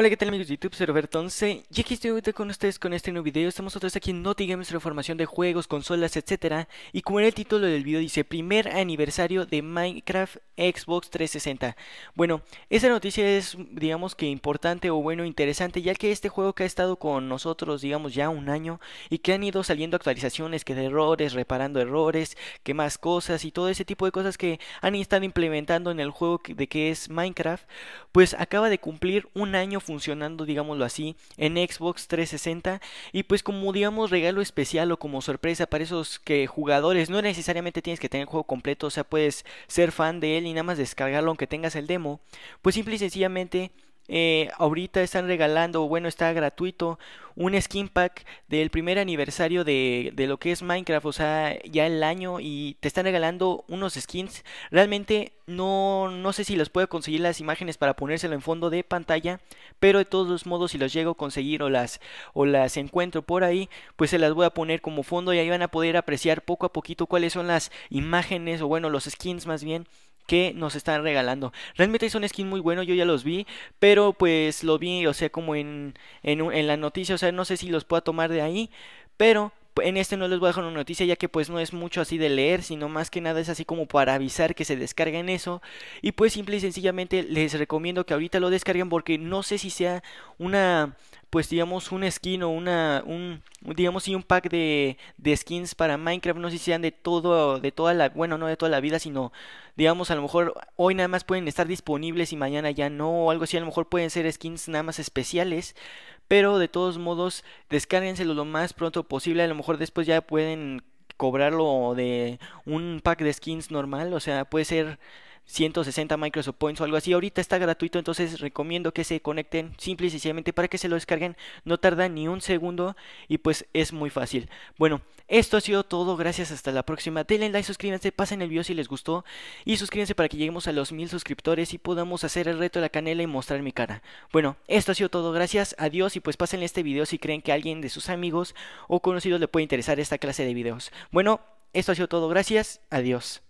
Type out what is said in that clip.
Hola, ¿qué tal amigos de YouTube? Soy Roberto 11 y aquí estoy ahorita con ustedes con este nuevo video. Estamos otra vez aquí en Naughty Games, reformación de juegos, consolas, etc. Y como en el título del video dice, primer aniversario de Minecraft Xbox 360. Bueno, esa noticia es digamos que importante o bueno, interesante, ya que este juego que ha estado con nosotros digamos ya un año y que han ido saliendo actualizaciones, que de errores, reparando errores, que más cosas y todo ese tipo de cosas que han estado implementando en el juego de que es Minecraft, pues acaba de cumplir un año funcionando, digámoslo así, en Xbox 360. Y pues como digamos regalo especial o como sorpresa para esos que jugadores, no necesariamente tienes que tener el juego completo, o sea, puedes ser fan de él y nada más descargarlo aunque tengas el demo. Pues simple y sencillamente eh, ahorita están regalando, bueno, está gratuito, un skin pack del primer aniversario de, lo que es Minecraft, o sea, ya el año y te están regalando unos skins. Realmente no, no sé si los puedo conseguir las imágenes para ponérselo en fondo de pantalla, pero de todos modos si los llego a conseguir o las, o las encuentro por ahí, pues se las voy a poner como fondo y ahí van a poder apreciar poco a poquito cuáles son las imágenes o bueno, los skins más bien que nos están regalando. Realmente es un skin muy bueno, yo ya los vi, pero pues lo vi, o sea, como en, en, en la noticia, o sea, no sé si los pueda tomar de ahí, pero en este no les voy a dejar una noticia ya que pues no es mucho así de leer, sino más que nada es así como para avisar que se descarguen eso. Y pues simple y sencillamente les recomiendo que ahorita lo descarguen porque no sé si sea una pues digamos un skin o una un digamos sí un pack de, de skins para Minecraft no sé si sean de todo de toda la bueno no de toda la vida sino digamos a lo mejor hoy nada más pueden estar disponibles y mañana ya no o algo así a lo mejor pueden ser skins nada más especiales pero de todos modos, descárguenselo lo más pronto posible. A lo mejor después ya pueden cobrarlo de un pack de skins normal. O sea, puede ser 160 Microsoft Points o algo así. Ahorita está gratuito, entonces recomiendo que se conecten simple y sencillamente para que se lo descarguen. No tarda ni un segundo y pues es muy fácil. Bueno, esto ha sido todo. Gracias, hasta la próxima. Denle like, suscríbanse, pasen el video si les gustó y suscríbanse para que lleguemos a los mil suscriptores y podamos hacer el reto de la canela y mostrar mi cara. Bueno, esto ha sido todo. Gracias, adiós y pues pasen este video si creen que a alguien de sus amigos o conocidos le puede interesar esta clase de videos. Bueno, esto ha sido todo. Gracias, adiós.